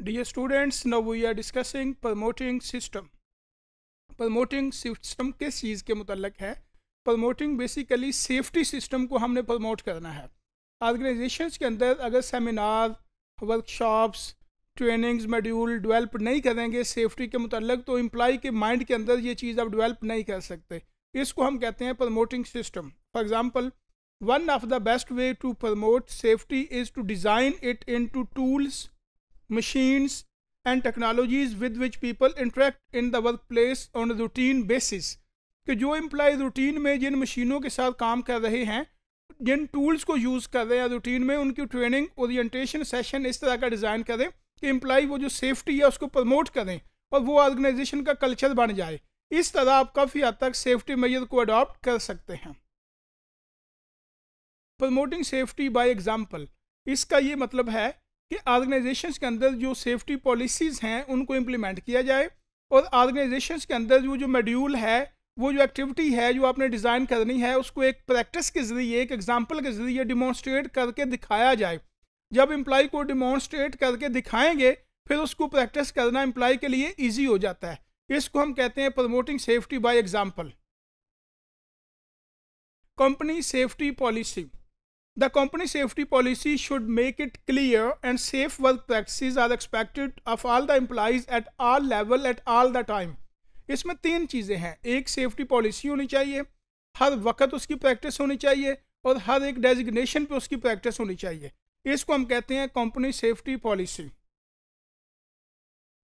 Dear students now we are discussing promoting system promoting system किस चीज़ के मतलब है प्रमोटिंग बेसिकली सेफ्टी सिस्टम को हमने प्रमोट करना है ऑर्गेनाइजेशन के अंदर अगर seminar workshops trainings module develop नहीं करेंगे सेफ्टी के मतलब तो इम्प्लाई के माइंड के अंदर ये चीज़ आप डिवेल्प नहीं कर सकते इसको हम कहते हैं promoting system for example one of the best way to promote safety is to design it into tools machines, and technologies with which people interact in the workplace on a routine basis. कि जो imply routine में जिन मशीनों के साथ काम कर रहे हैं जिन टूल्स को यूज़ कर रहे हैं रूटीन में उनकी ट्रेनिंग ओरिएंटेशन सेशन इस तरह का डिज़ाइन करें कि एम्प्लॉय वो जो सेफ्टी है उसको प्रमोट करें और वो ऑर्गेनाइजेशन का कल्चर बन जाए इस तरह आप काफ़ी हद तक सेफ्टी मेजर को अडॉप्ट कर सकते हैं प्रमोटिंग सेफ्टी बाई एग्जाम्पल इसका ये मतलब है कि ऑर्गेनाइजेशंस के अंदर जो सेफ्टी पॉलिसीज़ हैं उनको इम्प्लीमेंट किया जाए और ऑर्गेनाइजेशंस के अंदर वो जो मेड्यूल है वो जो एक्टिविटी है जो आपने डिज़ाइन करनी है उसको एक प्रैक्टिस के ज़रिए एक एग्जाम्पल के ज़रिए डिमॉन्स्ट्रेट करके दिखाया जाए जब एम्प्लॉय को डिमॉन्स्ट्रेट करके दिखाएंगे फिर उसको प्रैक्टिस करना इम्प्लाई के लिए ईजी हो जाता है इसको हम कहते हैं promoting safety by example company safety policy The company safety policy should make it clear and safe work practices are expected of all the employees at all level at all the time. इसमें तीन चीज़ें हैं एक safety policy होनी चाहिए हर वक्त उसकी practice होनी चाहिए और हर एक डेजिग्नेशन पे उसकी प्रैक्टिस होनी चाहिए इसको हम कहते हैं company safety policy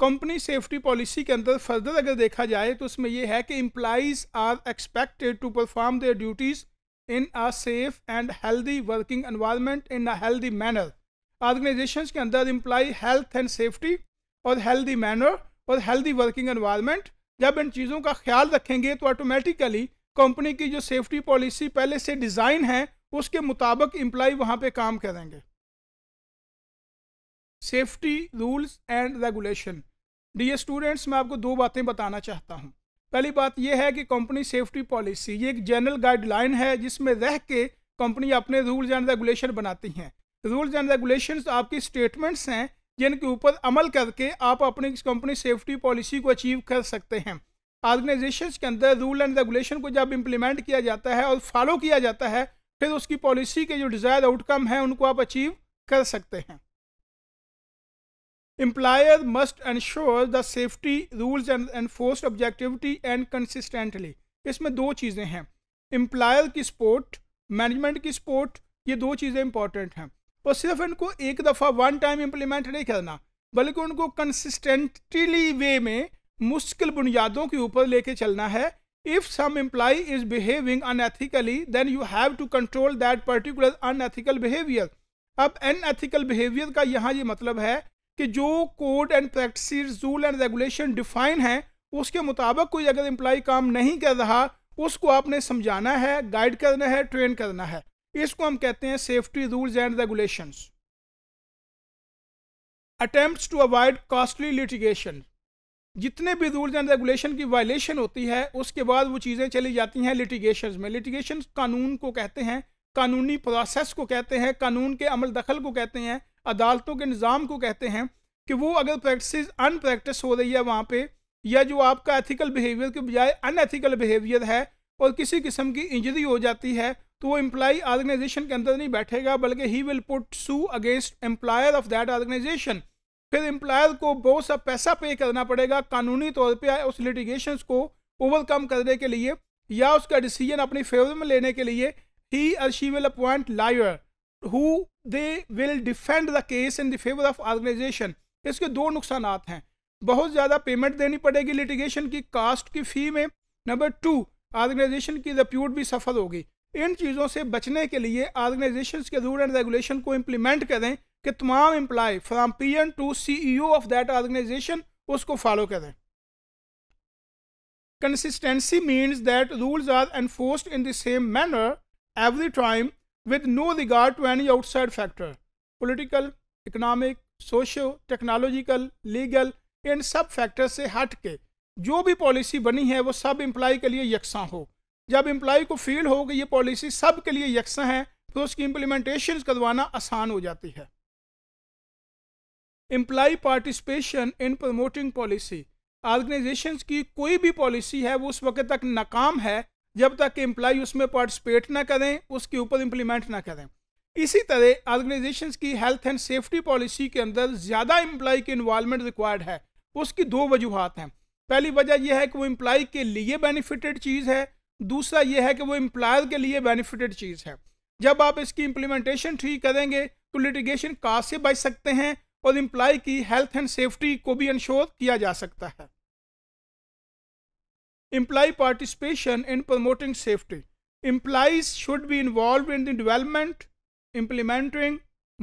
company safety policy के अंदर फर्दर अगर देखा जाए तो उसमें यह है कि employees are expected to perform their duties in a safe and healthy working environment इन a healthy manner ऑर्गेनाइजेशन के अंदर इम्प्लाई हेल्थ एंड सेफ्टी और हेल्दी मैनर और हेल्दी वर्किंग एनवायरमेंट जब इन चीज़ों का ख्याल रखेंगे तो ऑटोमेटिकली कंपनी की जो सेफ्टी पॉलिसी पहले से डिज़ाइन है उसके मुताबिक इम्प्लाई वहाँ पर काम करेंगे safety rules and regulation dear students मैं आपको दो बातें बताना चाहता हूँ पहली बात यह है कि कंपनी सेफ्टी पॉलिसी ये एक जनरल गाइडलाइन है जिसमें रह के कंपनी अपने रूल्स एंड रेगुलेशन बनाती हैं रूल्स एंड रेगुलेशन आपकी स्टेटमेंट्स हैं जिनके ऊपर अमल करके आप अपनी कंपनी सेफ्टी पॉलिसी को अचीव कर सकते हैं ऑर्गेनाइजेशन के अंदर रूल एंड रेगुलेशन को जब इम्प्लीमेंट किया जाता है और फॉलो किया जाता है फिर उसकी पॉलिसी के जो डिज़ायर आउटकम हैं उनको आप अचीव कर सकते हैं employer must ensure the safety rules and enforce objectivity and consistently इसमें दो चीज़ें हैं एम्प्लायर की सपोर्ट मैनेजमेंट की सपोर्ट ये दो चीज़ें इंपॉर्टेंट हैं और सिर्फ इनको एक दफ़ा वन टाइम इम्प्लीमेंट नहीं करना बल्कि उनको कंसिस्टेंटली वे में मुश्किल बुनियादों के ऊपर लेके चलना है if some employ is behaving unethically then you have to control that particular unethical behaviour अब अनएथिकल बिहेवियर का यहाँ ये मतलब है कि जो code and practice rule and regulation define है उसके मुताबिक कोई अगर एम्प्लॉय काम नहीं कर रहा उसको आपने समझाना है गाइड करना है ट्रेन करना है इसको हम कहते हैं safety rules and regulation attempt to avoid costly litigation जितने भी रूल्स एंड रेगुलेशन की वायलेशन होती है उसके बाद वो चीज़ें चली जाती हैं लिटिगेशन में लिटिगेशन कानून को कहते हैं कानूनी प्रोसेस को कहते हैं कानून के अमल दखल को कहते हैं अदालतों के निज़ाम को कहते हैं कि वो अगर प्रैक्टिस अनप्रैक्टिस हो रही है वहाँ पे या जो आपका एथिकल बिहेवियर के बजाय अनएथिकल बिहेवियर है और किसी किस्म की इंजरी हो जाती है तो वो एम्प्लाई ऑर्गेनाइजेशन के अंदर नहीं बैठेगा बल्कि he will put sue against employer of that organisation फिर एम्प्लायर को बहुत सा पैसा पे करना पड़ेगा कानूनी तौर पर उस लिटिगेशन को ओवरकम करने के लिए या उसका डिसीजन अपनी फेवर में लेने के लिए he or she will appoint lawyer who they will defend the case in the favour of organisation इसके दो नुकसान हैं बहुत ज़्यादा पेमेंट देनी पड़ेगी लिटिगेशन की कास्ट की फ़ी में नंबर टू ऑर्गेनाइजेशन की रिप्यूट भी सफल होगी इन चीज़ों से बचने के लिए ऑर्गेनाइजेशन के रूल एंड रेगुलेशन को इम्प्लीमेंट करें कि तमाम employee from peon to C E O of that organisation उसको फॉलो करें consistency means that rules are enforced in the same manner every time with no regard to any outside factor political economic socio technological legal इन सब factor से हट के जो भी policy बनी है वो सब एम्प्लाई के लिए यकसा हो जब एम्प्लाई को फील हो कि ये पॉलिसी सब के लिए यकसा है तो उसकी इम्प्लीमेंटेशन करवाना आसान हो जाती है employee participation in promoting policy organisation की कोई भी पॉलिसी है वो उस वक्त तक नाकाम है जब तक कि एम्प्लाई उसमें पार्टिसिपेट ना करें उसके ऊपर इम्प्लीमेंट ना करें इसी तरह ऑर्गेनाइजेशन की हेल्थ एंड सेफ्टी पॉलिसी के अंदर ज़्यादा एम्प्लॉय की इन्वॉलमेंट रिक्वायर्ड है उसकी दो वजूहत हैं पहली वजह यह है कि वो एम्प्लॉय के लिए बेनिफिटेड चीज़ है दूसरा यह है कि वो एम्प्लॉयर के लिए बेनिफिटेड चीज़ है जब आप इसकी इम्प्लीमेंटेशन ठीक करेंगे तो लिटिगेशन कास्ट से बच सकते हैं और एम्प्लॉय की हेल्थ एंड सेफ्टी को भी इंश्योर किया जा सकता है employee participation in promoting safety. Employees should be involved in the development, implementing,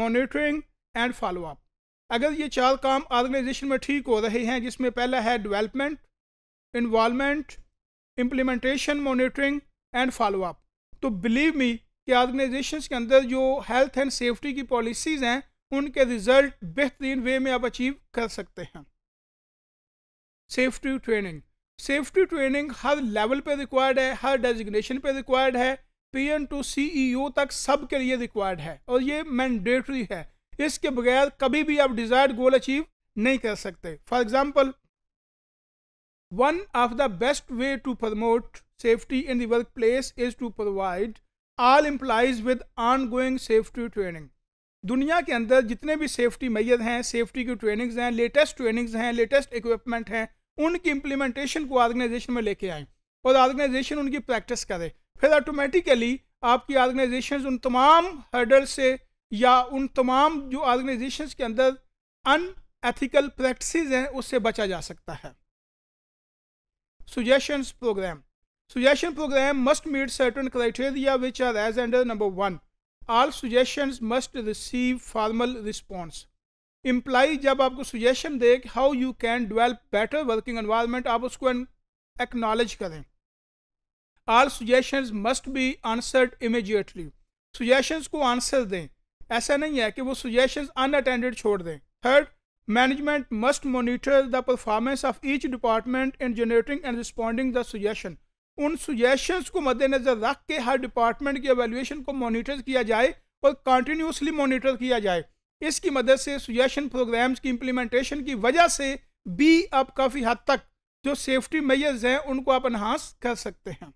monitoring and follow up अगर ये चार काम ऑर्गेनाइजेशन में ठीक हो रहे हैं जिसमें पहला है development involvement implementation monitoring and follow up तो बिलीव मी कि ऑर्गेनाइजेशन के अंदर जो हेल्थ एंड सेफ्टी की पॉलिसीज़ हैं उनके रिजल्ट बेहतरीन वे में आप अचीव कर सकते हैं सेफ्टी ट्रेनिंग सेफ्टी ट्रेनिंग हर लेवल पे रिक्वायर्ड है हर डेजिग्नेशन पे रिक्वायर्ड है peon to C E तक सब के लिए रिक्वायर्ड है और ये मैंडेटरी है इसके बगैर कभी भी आप डिजायर्ड गोल अचीव नहीं कर सकते for example one of the best way to promote safety in work place is to provide all employees with ongoing safety training दुनिया के अंदर जितने भी सेफ्टी मैयर हैं सेफ्टी की ट्रेनिंग्स हैं लेटेस्ट ट्रेनिंग्स हैं लेटेस्ट इक्विपमेंट हैं उनकी इम्प्लीमेंटेशन को ऑर्गेनाइजेशन में लेके आए और ऑर्गेनाइजेशन उनकी प्रैक्टिस करे फिर ऑटोमेटिकली आपकी ऑर्गेनाइजेशन उन तमाम हर्डल से या उन तमाम जो ऑर्गेनाइजेशन के अंदर अनएथिकल प्रैक्टिस हैं उससे बचा जा सकता है suggestion programme suggestion programme must meet certain criteria which are as under number one all suggestion must receive formal response employee जब आपको सुजेशन दे how you can develop better working environment आप उसको एक्नॉलेज करें all suggestion must be answered immediately suggestion को answer दें ऐसा नहीं है कि वो सुजेशन अनअटेंडेड छोड़ दें third management must monitor the performance of each department in generating and responding the suggestion उन सुजेशंस को मद्देनज़र रख के हर डिपार्टमेंट की एवेल्यूशन को मोनिटर किया जाए और कंटिन्यूसली मोनिटर किया जाए इसकी मदद से सुजेशन प्रोग्राम्स की इम्प्लीमेंटेशन की वजह से भी आप काफ़ी हद तक जो सेफ्टी मेजर्स हैं उनको आप इनहांस कर सकते हैं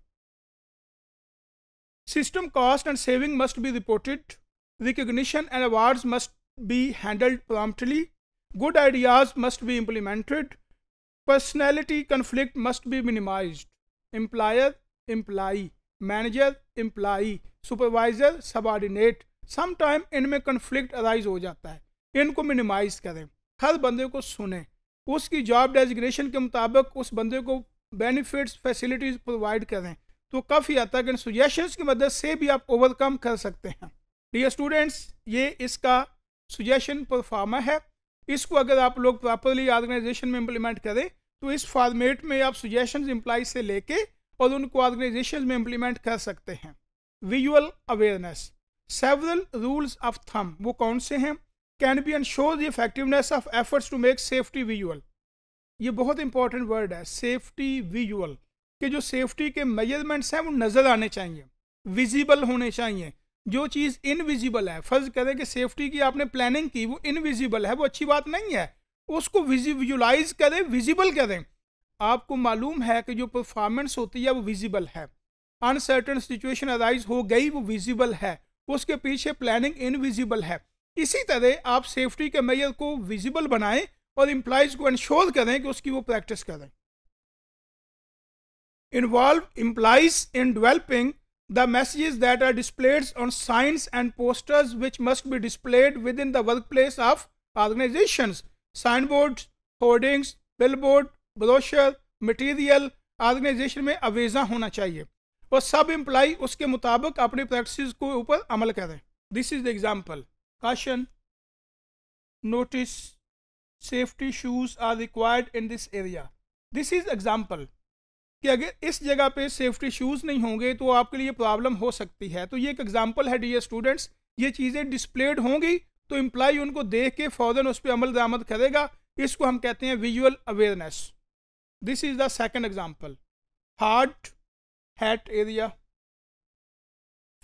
system cost and saving must be reported recognition and awards must be handled promptly good ideas must be implemented personality conflict must be minimise employer employee manager employee supervisor subordinate sometime इनमें conflict arise हो जाता है इनको minimise करें हर बंदे को सुने उसकी जॉब डेजिग्नेशन के मुताबिक उस बंदे को बेनिफिट्स फैसिलिटीज़ प्रोवाइड करें तो काफ़ी हद तक इन सुजेशंस की मदद से भी आप ओवरकम कर सकते हैं डियर स्टूडेंट्स ये इसका सुजेशन परफार्मा है इसको अगर आप लोग प्रॉपरली ऑर्गेनाइजेशन में इम्प्लीमेंट करें तो इस फॉर्मेट में आप सुजेशन इम्प्लाई से लेके और उनको ऑर्गेनाइजेशन में इम्प्लीमेंट कर सकते हैं visual awareness several rules of thumb वो कौन से हैं can be ensure the effectiveness of efforts to make safety visual ये बहुत इंपॉर्टेंट वर्ड है सेफ्टी विजुअल कि जो सेफ्टी के मेजरमेंट्स हैं वो नज़र आने चाहिए विजिबल होने चाहिए जो चीज़ इनविजिबल है फर्ज करें कि सेफ्टी की आपने प्लानिंग की वो इनविजिबल है वो अच्छी बात नहीं है उसको विजुलाइज करें विजिबल करें आपको मालूम है कि जो परफॉर्मेंस होती है वो विजिबल है अनसर्टन सिचुएशन अराइज हो गई वो विजिबल है उसके पीछे प्लानिंग इनविजिबल है इसी तरह आप सेफ्टी के मैयर को विजिबल बनाएं और इम्प्लाइज को इंश्योर करें कि उसकी वो प्रैक्टिस करें involve employees in developing the messages that are displayed on signs and posters which must be displayed within the work place of organisation sign board hoardings billboard brochure material organisation में अवेजा होना चाहिए और सब employee उसके मुताबिक अपनी practice को ऊपर अमल करें this is the example caution notice safety shoes are required in this area this is example कि अगर इस जगह पे सेफ्टी शूज़ नहीं होंगे तो आपके लिए प्रॉब्लम हो सकती है तो ये एक एग्ज़ाम्पल है डी स्टूडेंट्स ये चीज़ें डिस्प्लेड होंगी तो एम्प्लाई उनको देख के फ़ौरन उस पर अमल दरामद करेगा इसको हम कहते हैं visual awareness this is the second example hard hat area.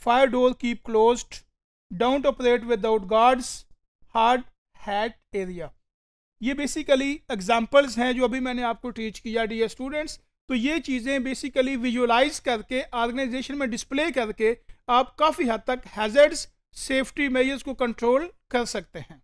Fire door keep closed. Don't operate without guards. Hard hat area. ये बेसिकली एग्जाम्पल्स हैं जो अभी मैंने आपको टीच किया डी स्टूडेंट्स तो ये चीज़ें बेसिकली विजुअलाइज करके ऑर्गेनाइजेशन में डिस्प्ले करके आप काफ़ी हद तक हैजर्ड्स सेफ्टी मेजर्स को कंट्रोल कर सकते हैं